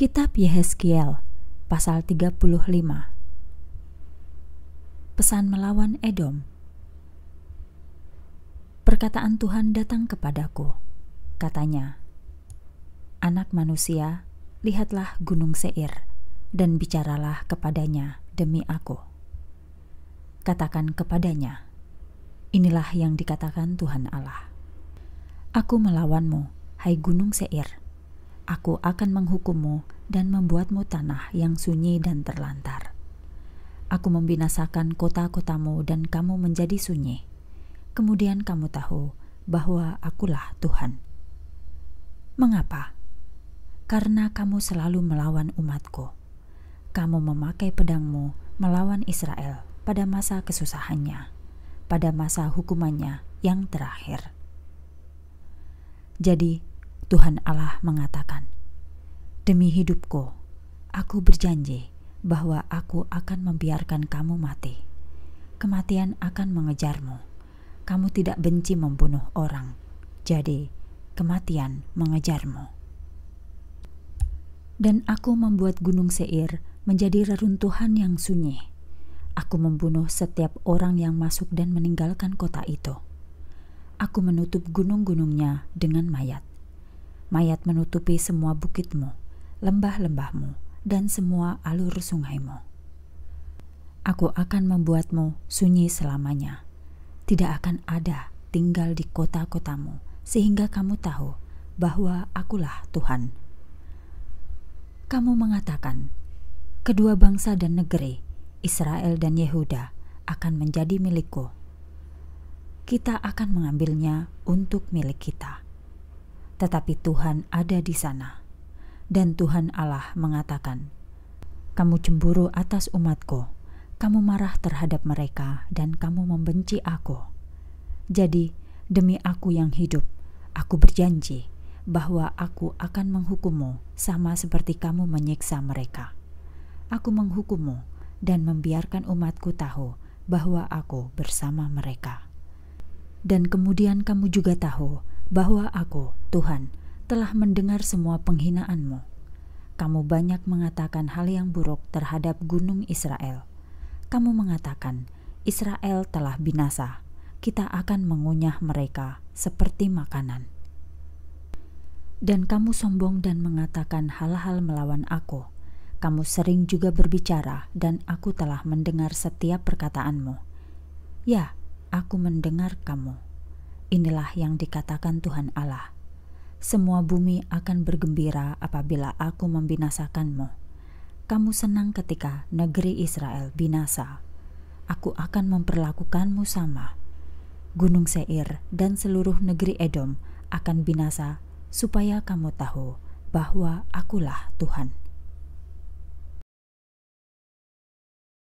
Kitab Yehezkiel pasal 35 Pesan melawan Edom Perkataan Tuhan datang kepadaku katanya Anak manusia lihatlah gunung Seir dan bicaralah kepadanya demi aku Katakan kepadanya Inilah yang dikatakan Tuhan Allah Aku melawanmu hai gunung Seir aku akan menghukummu dan membuatmu tanah yang sunyi dan terlantar. Aku membinasakan kota-kotamu dan kamu menjadi sunyi. Kemudian kamu tahu bahwa akulah Tuhan. Mengapa? Karena kamu selalu melawan umatku. Kamu memakai pedangmu melawan Israel pada masa kesusahannya, pada masa hukumannya yang terakhir. Jadi, Tuhan Allah mengatakan, "Demi hidupku, aku berjanji bahwa aku akan membiarkan kamu mati. Kematian akan mengejarmu. Kamu tidak benci membunuh orang, jadi kematian mengejarmu." Dan aku membuat gunung Seir menjadi reruntuhan yang sunyi. Aku membunuh setiap orang yang masuk dan meninggalkan kota itu. Aku menutup gunung-gunungnya dengan mayat Mayat menutupi semua bukitmu, lembah-lembahmu, dan semua alur sungaimu. Aku akan membuatmu sunyi selamanya. Tidak akan ada tinggal di kota-kotamu, sehingga kamu tahu bahwa akulah Tuhan. Kamu mengatakan, kedua bangsa dan negeri, Israel dan Yehuda, akan menjadi milikku. Kita akan mengambilnya untuk milik kita.' tetapi Tuhan ada di sana. Dan Tuhan Allah mengatakan, "Kamu cemburu atas umatku, kamu marah terhadap mereka, dan kamu membenci Aku." Jadi, demi Aku yang hidup, Aku berjanji bahwa Aku akan menghukummu sama seperti kamu menyiksa mereka. Aku menghukummu dan membiarkan umatku tahu bahwa Aku bersama mereka." dan kemudian kamu juga tahu bahwa aku, Tuhan, telah mendengar semua penghinaanmu. Kamu banyak mengatakan hal yang buruk terhadap gunung Israel. Kamu mengatakan, Israel telah binasa, kita akan mengunyah mereka seperti makanan. Dan kamu sombong dan mengatakan hal-hal melawan aku. Kamu sering juga berbicara, dan aku telah mendengar setiap perkataanmu. Ya, aku mendengar kamu. Inilah yang dikatakan Tuhan Allah. Semua bumi akan bergembira apabila aku membinasakanmu. Kamu senang ketika negeri Israel binasa. Aku akan memperlakukanmu sama. Gunung Seir dan seluruh negeri Edom akan binasa supaya kamu tahu bahwa akulah Tuhan.